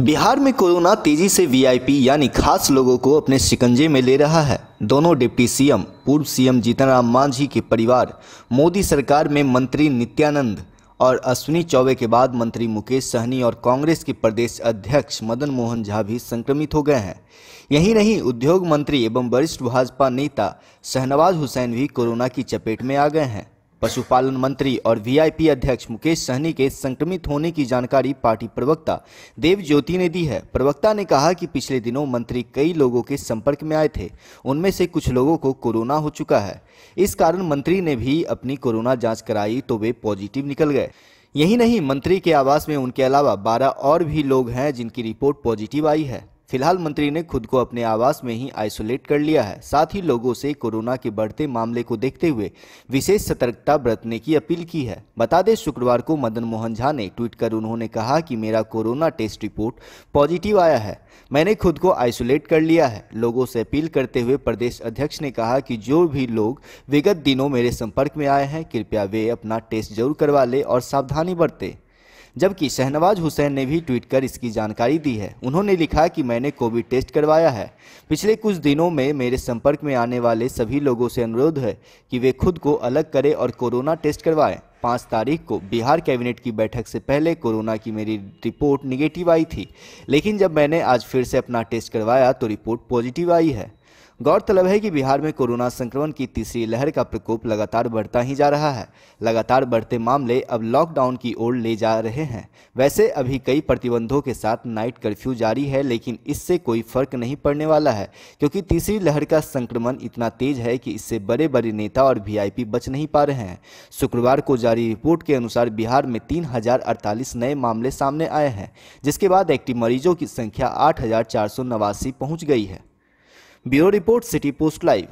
बिहार में कोरोना तेजी से वीआईपी यानी खास लोगों को अपने शिकंजे में ले रहा है दोनों डिप्टी सीएम पूर्व सीएम जीतनराम मांझी के परिवार मोदी सरकार में मंत्री नित्यानंद और अश्विनी चौबे के बाद मंत्री मुकेश सहनी और कांग्रेस के प्रदेश अध्यक्ष मदन मोहन झा भी संक्रमित हो गए हैं यही नहीं उद्योग मंत्री एवं वरिष्ठ भाजपा नेता शहनवाज हुसैन भी कोरोना की चपेट में आ गए हैं पशुपालन मंत्री और वीआईपी अध्यक्ष मुकेश सहनी के संक्रमित होने की जानकारी पार्टी प्रवक्ता देव ज्योति ने दी है प्रवक्ता ने कहा कि पिछले दिनों मंत्री कई लोगों के संपर्क में आए थे उनमें से कुछ लोगों को कोरोना हो चुका है इस कारण मंत्री ने भी अपनी कोरोना जाँच कराई तो वे पॉजिटिव निकल गए यही नहीं मंत्री के आवास में उनके अलावा 12 और भी लोग हैं जिनकी रिपोर्ट पॉजिटिव आई है फिलहाल मंत्री ने खुद को अपने आवास में ही आइसोलेट कर लिया है साथ ही लोगों से कोरोना के बढ़ते मामले को देखते हुए विशेष सतर्कता बरतने की अपील की है बता दें शुक्रवार को मदन मोहन झा ने ट्वीट कर उन्होंने कहा कि मेरा कोरोना टेस्ट रिपोर्ट पॉजिटिव आया है मैंने खुद को आइसोलेट कर लिया है लोगों से अपील करते हुए प्रदेश अध्यक्ष ने कहा कि जो भी लोग विगत दिनों मेरे संपर्क में आए हैं कृपया वे अपना टेस्ट जरूर करवा ले और सावधानी बरतें जबकि शहनवाज हुसैन ने भी ट्वीट कर इसकी जानकारी दी है उन्होंने लिखा कि मैंने कोविड टेस्ट करवाया है पिछले कुछ दिनों में मेरे संपर्क में आने वाले सभी लोगों से अनुरोध है कि वे खुद को अलग करें और कोरोना टेस्ट करवाएं पाँच तारीख को बिहार कैबिनेट की बैठक से पहले कोरोना की मेरी रिपोर्ट निगेटिव आई थी लेकिन जब मैंने आज फिर से अपना टेस्ट करवाया तो रिपोर्ट पॉजिटिव आई है गौरतलब है कि बिहार में कोरोना संक्रमण की तीसरी लहर का प्रकोप लगातार बढ़ता ही जा रहा है लगातार बढ़ते मामले अब लॉकडाउन की ओर ले जा रहे हैं वैसे अभी कई प्रतिबंधों के साथ नाइट कर्फ्यू जारी है लेकिन इससे कोई फर्क नहीं पड़ने वाला है क्योंकि तीसरी लहर का संक्रमण इतना तेज है कि इससे बड़े बड़े नेता और वी बच नहीं पा रहे हैं शुक्रवार को जारी रिपोर्ट के अनुसार बिहार में तीन नए मामले सामने आए हैं जिसके बाद एक्टिव मरीजों की संख्या आठ पहुंच गई है bureau report city post live